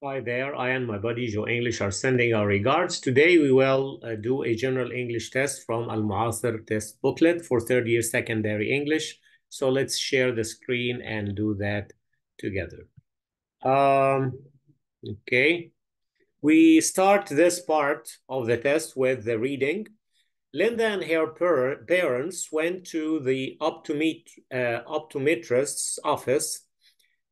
Hi there, I and my buddy Joe English are sending our regards. Today we will uh, do a general English test from Al Mu'asir test booklet for third year secondary English. So let's share the screen and do that together. Um, okay, we start this part of the test with the reading. Linda and her per parents went to the optomet uh, optometrist's office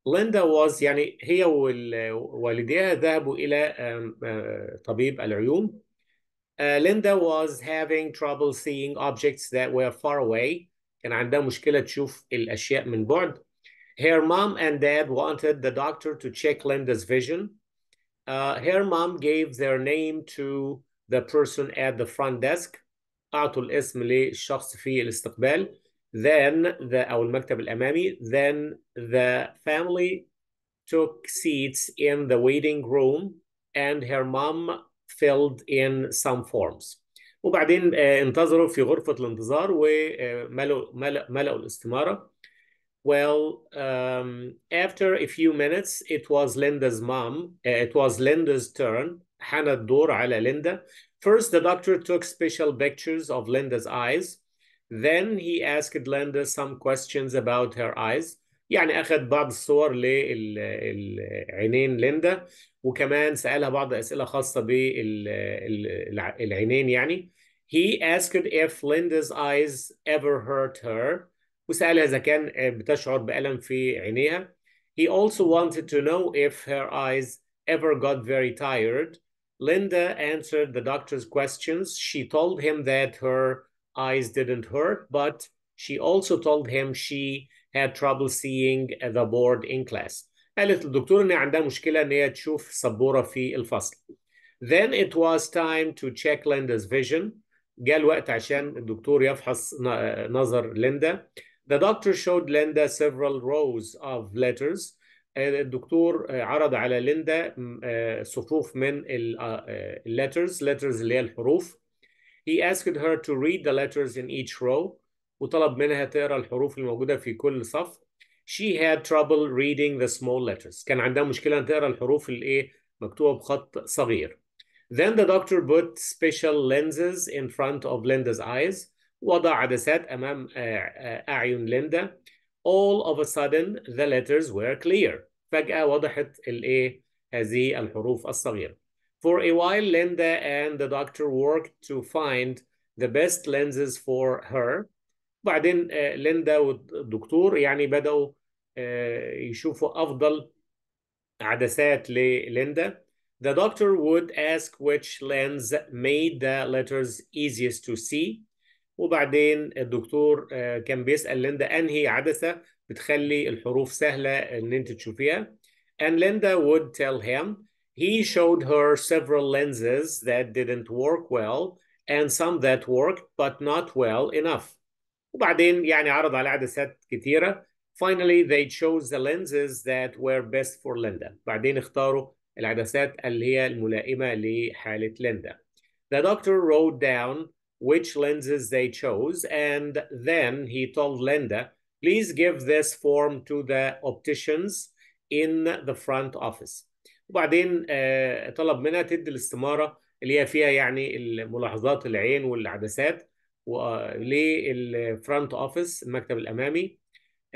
ليندا was يعني هي ووالديها ذهبوا إلى طبيب العيون. ليندا was having trouble seeing objects that were far away. كان عندها مشكلة تشوف الأشياء من بعد. Her mom and dad wanted the doctor to check Linda's vision. Uh, her mom gave their name to the person at the front desk. أعطوا الاسم للشخص في الاستقبال then the أو المكتب الأمامي then the family took seats in the waiting room and her mom filled in some forms وبعدين انتظروا في غرفة الانتظار وملوا ملأوا الاستمارة Well, um, after a few minutes, it was Linda's mom. It was Linda's turn. حان الدور على Linda. First, the doctor took special pictures of Linda's eyes. Then he asked Linda some questions about her eyes يعني أخذ بعض الصور للعينين ليندا وكمان سألها بعض أسئلة خاصة بالعينين يعني He asked if Linda's eyes ever hurt her وسألها إذا كان بتشعر بألم في عينيها He also wanted to know if her eyes ever got very tired Linda answered the doctor's questions. She told him that her eyes didn't hurt, but she also told him she had trouble seeing the board in class. قالت للدكتور ان عندها مشكله ان هي تشوف سبوره في الفصل. Then it was time to check Linda's vision. جاء الوقت عشان الدكتور يفحص نظر ليندا. The doctor showed Linda several rows of letters. الدكتور عرض على ليندا صفوف من الليترز، letters اللي هي الحروف. He asked her to read the letters in each row وطلب منها تقرا الحروف في كل صف. She had trouble reading the small letters. كان عندها تقرا الحروف الإيه بخط صغير. Then the doctor put special lenses in front of Linda's eyes. وضع عدسات أمام أعين ليندا. All of a sudden the letters were clear. وضحت الإيه هذه الحروف for a while, Linda and the doctor worked to find the best lenses for her. بعدين ليندا والدكتور يعني بدأوا يشوفوا أفضل عدسات لليندا. The doctor would ask which lens made the letters easiest to see. وبعدين الدكتور كان بيسأل ليندا أنهي عدسة بتخلي الحروف سهلة إن أنت تشوفيها. And Linda would tell him he showed her several lenses that didn't work well and some that worked but not well enough. وبعدين يعني عرض على عدسات كثيرة. Finally they chose the lenses that were best for Linda. بعدين اختاروا العدسات اللي هي الملائمة لحالة ليندا. The doctor wrote down which lenses they chose and then he told Linda, please give this form to the opticians in the front office. وبعدين آه، طلب منها تدي الاستماره اللي هي فيها يعني الملاحظات العين والعدسات للفرونت اوفيس المكتب الامامي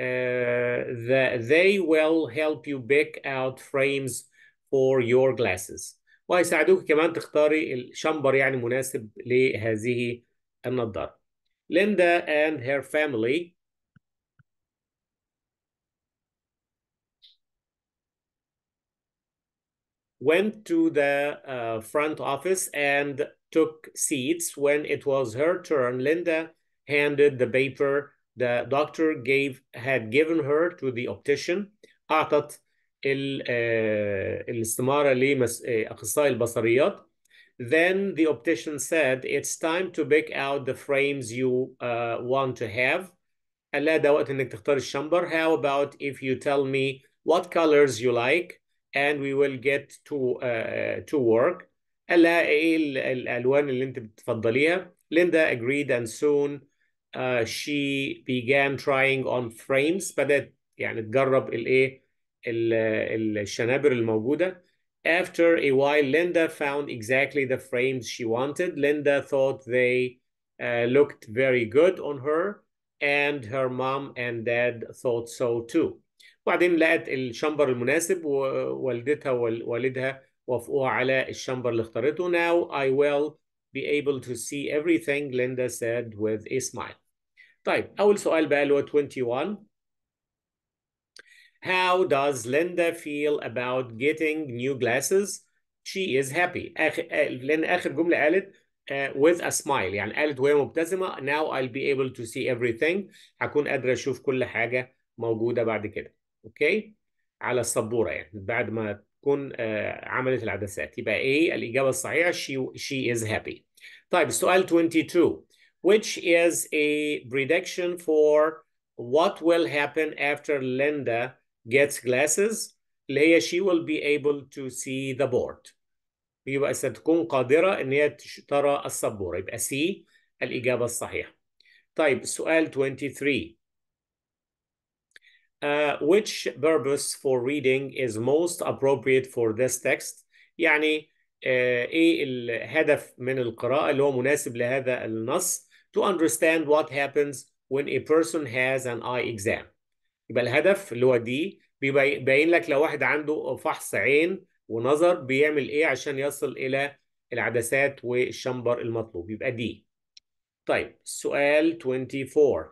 uh, they will help you pick out frames for your glasses وهيساعدوك كمان تختاري الشمبر يعني مناسب لهذه النظاره Linda and her family went to the uh, front office and took seats. When it was her turn, Linda handed the paper the doctor gave had given her to the optician. أعطت ال, uh, الاستمارة لأخصائي uh, البصريات. Then the optician said, it's time to pick out the frames you uh, want to have. قال ده وقت انك تختار الشمبر. How about if you tell me what colors you like? and we will get to uh, to work Linda agreed and soon uh, she began trying on frames بدأت يعني تجرب الشنابر After a while, Linda found exactly the frames she wanted. Linda thought they uh, looked very good on her, and her mom and dad thought so too. وبعدين لقت الشامبر المناسب ووالدتها ووالدها وافقوها على الشامبر اللي اختارته now I will be able to see everything Linda said with a smile طيب أول سؤال بقى اللي هو 21 How does Linda feel about getting new glasses? She is happy. آخر لأن آخر جملة قالت with a smile يعني قالت وهي مبتسمة now I'll be able to see everything هكون قادرة أشوف كل حاجة موجودة بعد كده. اوكي على السبوره يعني بعد ما تكون آه، عملت العدسات يبقى ايه الاجابه الصحيحه she, she is happy طيب السؤال 22 which is a prediction for what will happen after Linda gets glasses اللي هي she will be able to see the board يبقى ستكون قادرة إن هي ترى السبورة يبقى سي الإجابة الصحيحة طيب سؤال 23 Uh, which purpose for reading is most appropriate for this text يعني uh, ايه الهدف من القراءة اللي هو مناسب لهذا النص to understand what happens when a person has an eye exam يبقى الهدف اللي هو دي بيبين لك لو واحد عنده فحص عين ونظر بيعمل ايه عشان يصل الى العدسات والشمبر المطلوب يبقى دي طيب سؤال 24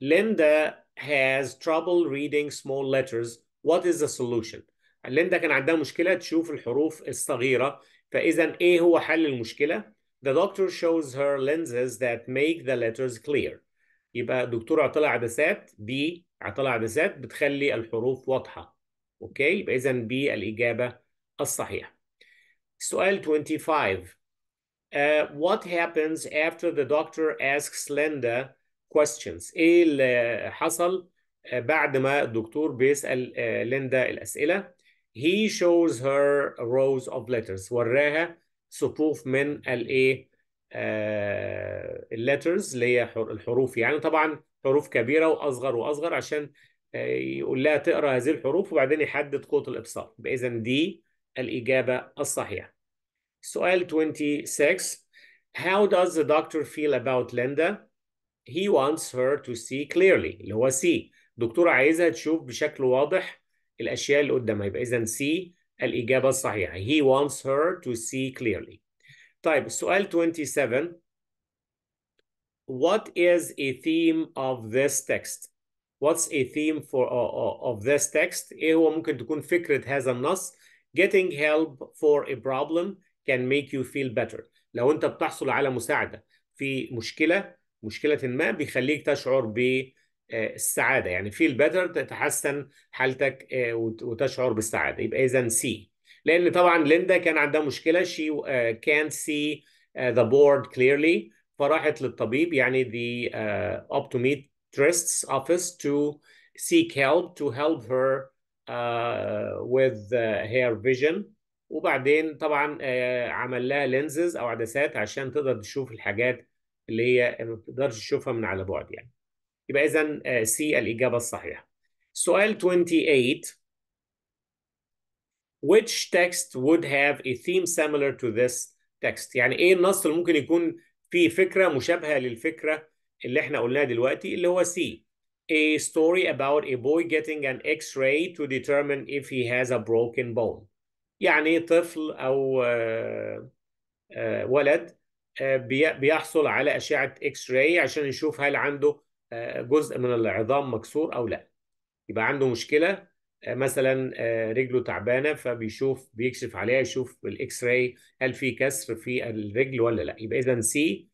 ليندا has trouble reading small letters, what is the solution? Linda كان عندها مشكلة تشوف الحروف الصغيرة فإذا إيه هو حل المشكلة؟ The doctor shows her lenses that make the letters clear. يبقى دكتور عطلة عدسات B عطلة عدسات بتخلي الحروف واضحة. أوكي؟ يبقى إذا B الإجابة الصحيحة. سؤال 25 uh, What happens after the doctor asks Linda questions ايه اللي حصل آه، بعد ما الدكتور بيسال آه، ليندا الاسئله he shows her rows of letters وراها صفوف من الايه آه، letters اللي هي الحروف يعني طبعا حروف كبيره واصغر واصغر عشان يقول لها تقرا هذه الحروف وبعدين يحدد قوه الابصار باذا دي الاجابه الصحيحه سؤال 26 How does the doctor feel about Linda he wants her to see clearly اللي هو see الدكتورة عايزها تشوف بشكل واضح الأشياء اللي قدامها يبقى إذا see الإجابة الصحيحة he wants her to see clearly طيب سؤال 27 what is a theme of this text what's a theme for uh, uh, of this text ايه هو ممكن تكون فكرة هذا النص getting help for a problem can make you feel better لو انت بتحصل على مساعدة في مشكلة مشكله ما بيخليك تشعر بالسعاده آه، يعني فيل بيتر تتحسن حالتك آه، وتشعر بالسعاده يبقى اذا سي لان طبعا ليندا كان عندها مشكله she آه، can't see the board clearly فراحت للطبيب يعني the optometrist's office to seek help to help her with her vision وبعدين طبعا عمل لها لينزز او عدسات عشان تقدر تشوف الحاجات اللي هي ما بتقدرش تشوفها من على بعد يعني يبقى اذا آه، سي الاجابه الصحيحه سؤال 28 which text would have a theme similar to this text يعني ايه النص اللي ممكن يكون فيه فكره مشابهه للفكره اللي احنا قلناها دلوقتي اللي هو سي a story about a boy getting an x-ray to determine if he has a broken bone يعني طفل او آه، آه، ولد آه، بيحصل على اشعه اكس راي عشان يشوف هل عنده آه، جزء من العظام مكسور او لا يبقى عنده مشكله آه، مثلا رجله تعبانه فبيشوف بيكشف عليها يشوف بالاكس راي هل في كسر في الرجل ولا لا يبقى اذا سي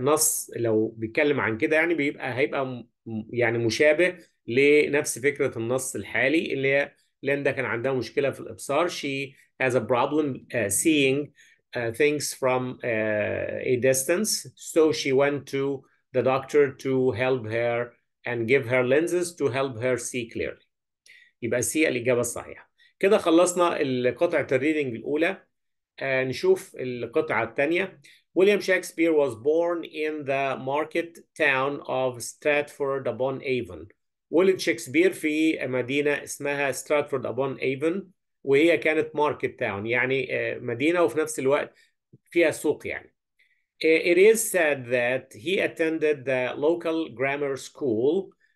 نص لو بيتكلم عن كده يعني بيبقى هيبقى يعني مشابه لنفس فكره النص الحالي اللي هي ليندا كان عندها مشكله في الابصار شي has a problem seeing uh, things from uh, a distance. So she went to the doctor to help her and give her lenses to help her see clearly. يبقى C الإجابة الصحيحة. كده خلصنا قطعة الريدنج الأولى. آه uh, نشوف القطعة الثانية. William Shakespeare was born in the market town of Stratford upon Avon. ولد شكسبير في مدينة اسمها Stratford-upon-Avon. وهي كانت ماركت تاون يعني مدينه وفي نفس الوقت فيها سوق يعني. It is said that he attended the local grammar school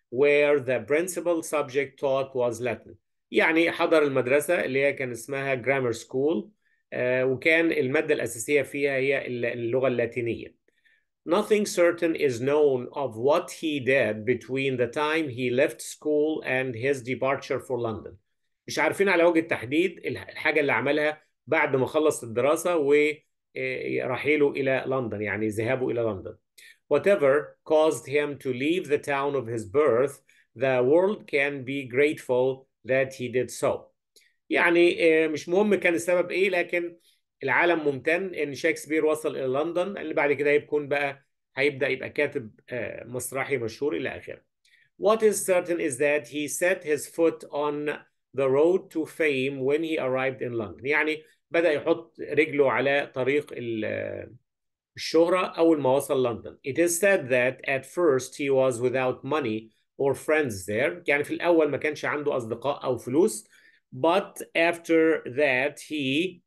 where the principal subject taught was Latin. يعني حضر المدرسة اللي هي كان اسمها grammar school وكان المادة الأساسية فيها هي اللغة اللاتينية. Nothing certain is known of what he did between the time he left school and his departure for London. مش عارفين على وجه التحديد الحاجه اللي عملها بعد ما خلص الدراسه ورحيله آه، آه، الى لندن يعني ذهابه الى لندن. Whatever caused him to leave the town of his birth, the world can be grateful that he did so. يعني آه، مش مهم كان السبب ايه لكن العالم ممتن ان شكسبير وصل الى لندن اللي بعد كده هيكون بقى هيبدا يبقى كاتب مسرحي مشهور الى اخره. What is certain is that he set his foot on the road to fame when he arrived in London يعني بدأ يحط رجله على طريق الشهرة أول ما وصل لندن it is said that at first he was without money or friends there يعني في الأول ما كانش عنده أصدقاء أو فلوس but after that he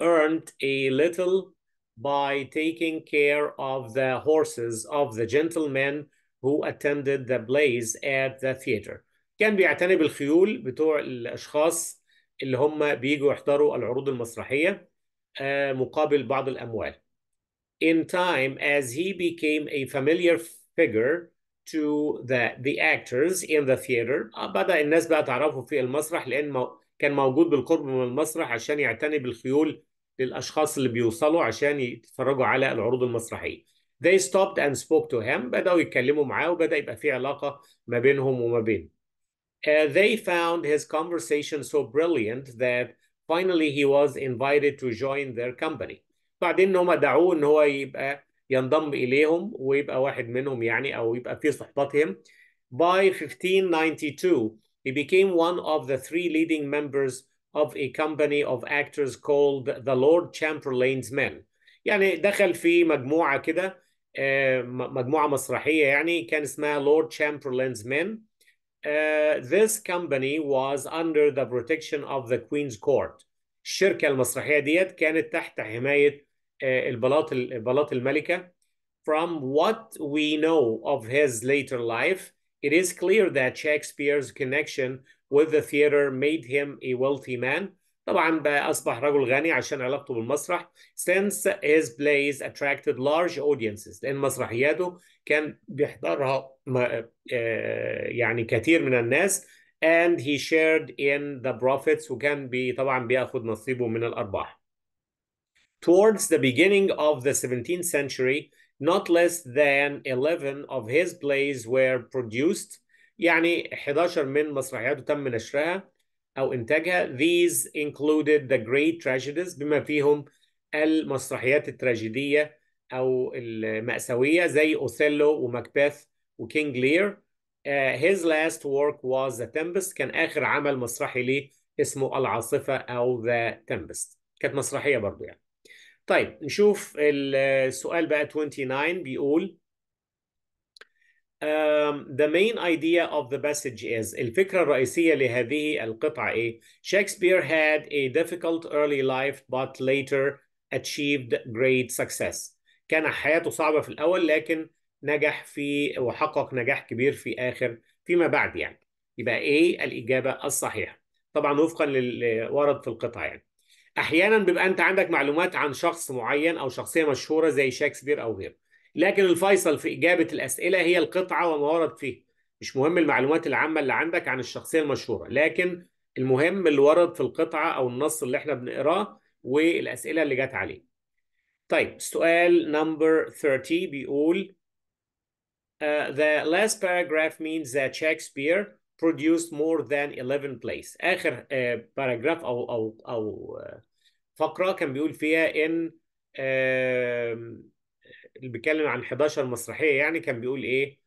earned a little by taking care of the horses of the gentlemen who attended the plays at the theater كان بيعتني بالخيول بتوع الاشخاص اللي هم بيجوا يحضروا العروض المسرحيه آه، مقابل بعض الاموال. In time, as he became a familiar figure to the, the actors in the theater, آه، بدأ الناس بقى تعرفه في المسرح لأن كان موجود بالقرب من المسرح عشان يعتني بالخيول للأشخاص اللي بيوصلوا عشان يتفرجوا على العروض المسرحية. They stopped and spoke to him. بدأوا يتكلموا معاه وبدأ يبقى في علاقة ما بينهم وما بينه. Uh, they found his conversation so brilliant that finally he was invited to join their company. بعدين هم دعوه ان هو يبقى ينضم اليهم ويبقى واحد منهم يعني او يبقى في صحبتهم. By 1592, he became one of the three leading members of a company of actors called the Lord Chamberlain's Men. يعني دخل في مجموعة كده مجموعة مسرحية يعني كان اسمها Lord Chamberlain's Men. Uh, this company was under the protection of the Queen's Court الشركة المسرحية ديت كانت تحت حماية البلاط البلاط الملكة from what we know of his later life it is clear that Shakespeare's connection with the theater made him a wealthy man طبعا بقى أصبح رجل غني عشان علاقته بالمسرح since his plays attracted large audiences لأن مسرحياته كان بيحضرها يعني كثير من الناس and he shared in the profits وكان بي طبعا بياخد نصيبه من الأرباح towards the beginning of the 17th century not less than 11 of his plays were produced يعني 11 من مسرحياته تم نشرها أو إنتاجها these included the great tragedies بما فيهم المسرحيات التراجيدية أو المأساوية زي أوثيلو ومكبث وكينج لير uh, his last work was The Tempest كان آخر عمل مسرحي ليه اسمه العاصفة أو The Tempest كانت مسرحية برضو يعني طيب نشوف السؤال بقى 29 بيقول um, the main idea of the passage is الفكرة الرئيسية لهذه القطعة إيه؟ Shakespeare had a difficult early life but later achieved great success. كان حياته صعبة في الأول لكن نجح في وحقق نجاح كبير في آخر فيما بعد يعني. يبقى إيه الإجابة الصحيحة؟ طبعا وفقا للي ورد في القطعة يعني. أحيانا بيبقى أنت عندك معلومات عن شخص معين أو شخصية مشهورة زي شكسبير أو غيره. لكن الفيصل في إجابة الأسئلة هي القطعة وما ورد فيها مش مهم المعلومات العامة اللي عندك عن الشخصية المشهورة لكن المهم اللي ورد في القطعة أو النص اللي احنا بنقراه والأسئلة اللي جت عليه طيب سؤال نمبر 30 بيقول uh, The last paragraph means that Shakespeare produced more than 11 plays آخر uh, paragraph أو أو أو uh, فقرة كان بيقول فيها إن uh, اللي بيتكلم عن 11 مسرحيه يعني كان بيقول ايه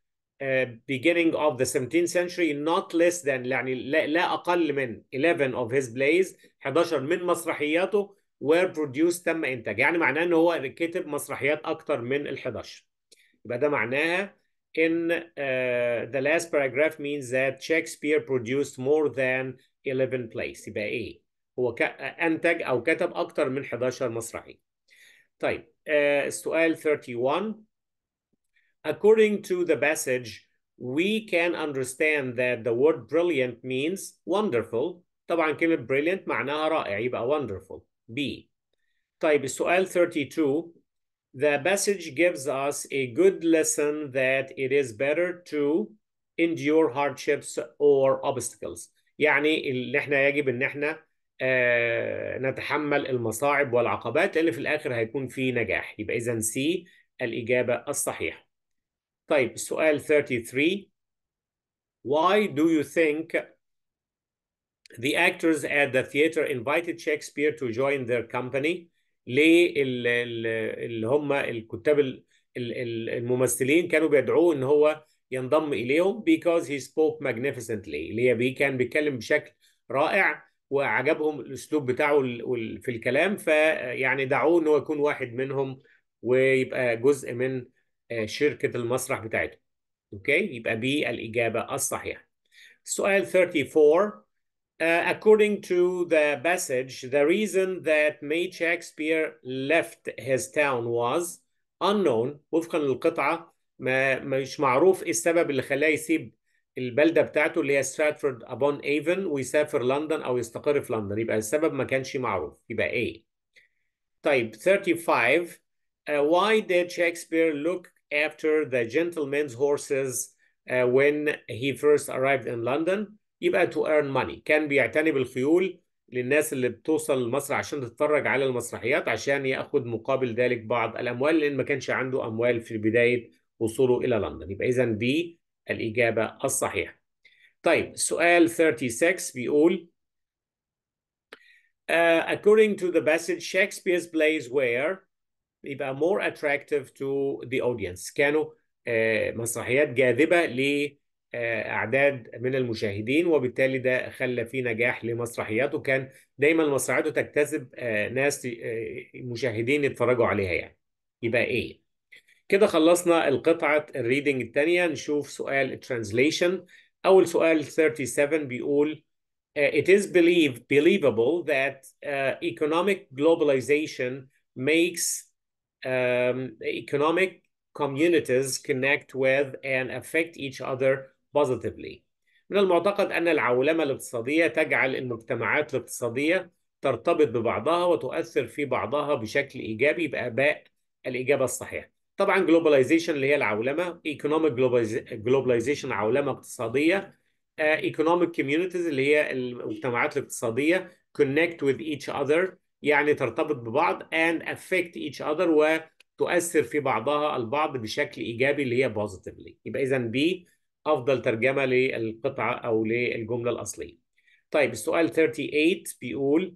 uh, beginning of the 17th century not less than يعني لا, لا اقل من 11 of his plays 11 من مسرحياته were produced تم انتاج يعني معناه ان هو كتب مسرحيات اكتر من ال 11 يبقى ده معناها ان uh, the last paragraph means that Shakespeare produced more than 11 plays يبقى ايه هو آه، انتج او كتب اكتر من 11 مسرحيه طيب السؤال uh, 31 according to the passage we can understand that the word brilliant means wonderful طبعا كلمة brilliant معناها رائع يبقى wonderful B طيب السؤال 32 the passage gives us a good lesson that it is better to endure hardships or obstacles يعني اللي احنا يجب ان احنا آه، نتحمل المصاعب والعقبات لان في الاخر هيكون في نجاح يبقى اذا سي الاجابه الصحيحه طيب السؤال 33 Why do you think the actors at the theater invited Shakespeare to join their company ليه اللي هم الكتاب الممثلين كانوا بيدعوه ان هو ينضم اليهم because he spoke magnificently اللي هي بي كان بيتكلم بشكل رائع وعجبهم الاسلوب بتاعه في الكلام فيعني دعوه ان هو يكون واحد منهم ويبقى جزء من آه، شركه المسرح بتاعته اوكي يبقى بي الاجابه الصحيحه سؤال 34 Uh, according to the passage, the reason that made Shakespeare left his town was unknown وفقا للقطعة ما مش معروف إيه السبب اللي خلاه يسيب البلده بتاعته اللي هي ستراتفورد ابون ايفن ويسافر لندن او يستقر في لندن يبقى السبب ما كانش معروف يبقى ايه طيب 35 uh, why did Shakespeare look after the gentleman's horses uh, when he first arrived in London يبقى to earn money كان بيعتني بالخيول للناس اللي بتوصل لمصر عشان تتفرج على المسرحيات عشان ياخد مقابل ذلك بعض الاموال لان ما كانش عنده اموال في بدايه وصوله الى لندن يبقى اذا بي الإجابة الصحيحة طيب سؤال 36 بيقول uh, according to the passage Shakespeare's plays were يبقى more attractive to the audience كانوا uh, مسرحيات جاذبة لأعداد آه، uh, من المشاهدين وبالتالي ده خلى في نجاح لمسرحياته كان دايما مسرحياته تجتذب uh, ناس uh, مشاهدين يتفرجوا عليها يعني يبقى ايه كده خلصنا القطعة الريدنج الثانية نشوف سؤال translation أول سؤال 37 بيقول uh, It is believed believable that uh, economic globalization makes um, economic communities connect with and affect each other positively. من المعتقد أن العولمة الاقتصادية تجعل المجتمعات الاقتصادية ترتبط ببعضها وتؤثر في بعضها بشكل إيجابي بأباء الإجابة الصحيحة. طبعا جلوباليزيشن اللي هي العولمه ايكونوميك جلوباليزيشن عولمه اقتصاديه ايكونوميك آه، كوميونيتيز اللي هي المجتمعات الاقتصاديه كونكت وذ ايتش اذر يعني ترتبط ببعض اند افكت ايتش اذر وتؤثر في بعضها البعض بشكل ايجابي اللي هي بوزيتيفلي يبقى اذا بي افضل ترجمه للقطعه او للجمله الاصليه طيب السؤال 38 بيقول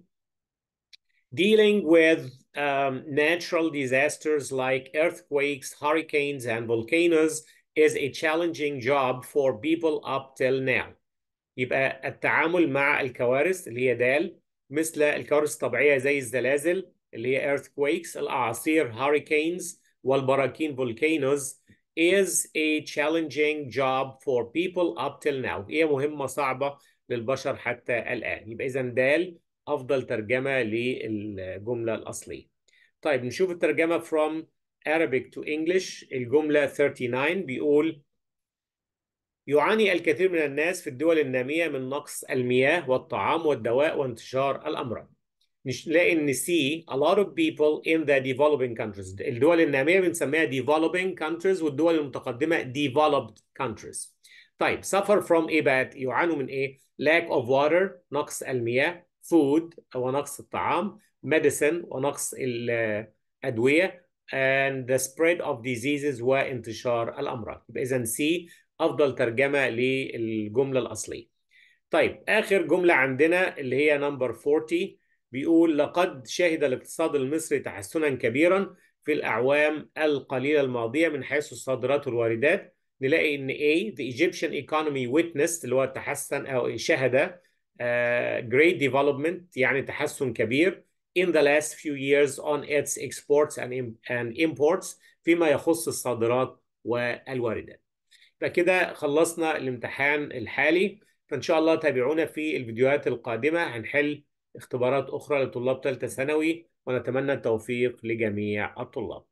dealing with um, natural disasters like earthquakes, hurricanes, and volcanoes is a challenging job for people up till now. يبقى التعامل مع الكوارث اللي هي دال مثل الكوارث الطبيعية زي الزلازل اللي هي earthquakes, الأعاصير hurricanes والبراكين volcanoes is a challenging job for people up till now. هي مهمة صعبة للبشر حتى الآن. يبقى إذا دال افضل ترجمه للجمله الاصليه طيب نشوف الترجمه from Arabic to English الجمله 39 بيقول يعاني الكثير من الناس في الدول الناميه من نقص المياه والطعام والدواء وانتشار الامراض نلاقي ان سي a lot of people in the developing countries الدول الناميه بنسميها developing countries والدول المتقدمه developed countries طيب suffer from ايه بقى يعانوا من ايه lack of water نقص المياه food ونقص الطعام medicine ونقص الأدوية and the spread of diseases وانتشار الأمراض يبقى إذا سي أفضل ترجمة للجملة الأصلية طيب آخر جملة عندنا اللي هي نمبر 40 بيقول لقد شهد الاقتصاد المصري تحسنا كبيرا في الأعوام القليلة الماضية من حيث الصادرات والواردات نلاقي إن A the Egyptian economy witnessed اللي هو تحسن أو شهد آه، great development يعني تحسن كبير in the last few years on its exports and, and imports فيما يخص الصادرات والواردات فكده خلصنا الامتحان الحالي فإن شاء الله تابعونا في الفيديوهات القادمة هنحل اختبارات أخرى لطلاب ثالثة ثانوي ونتمنى التوفيق لجميع الطلاب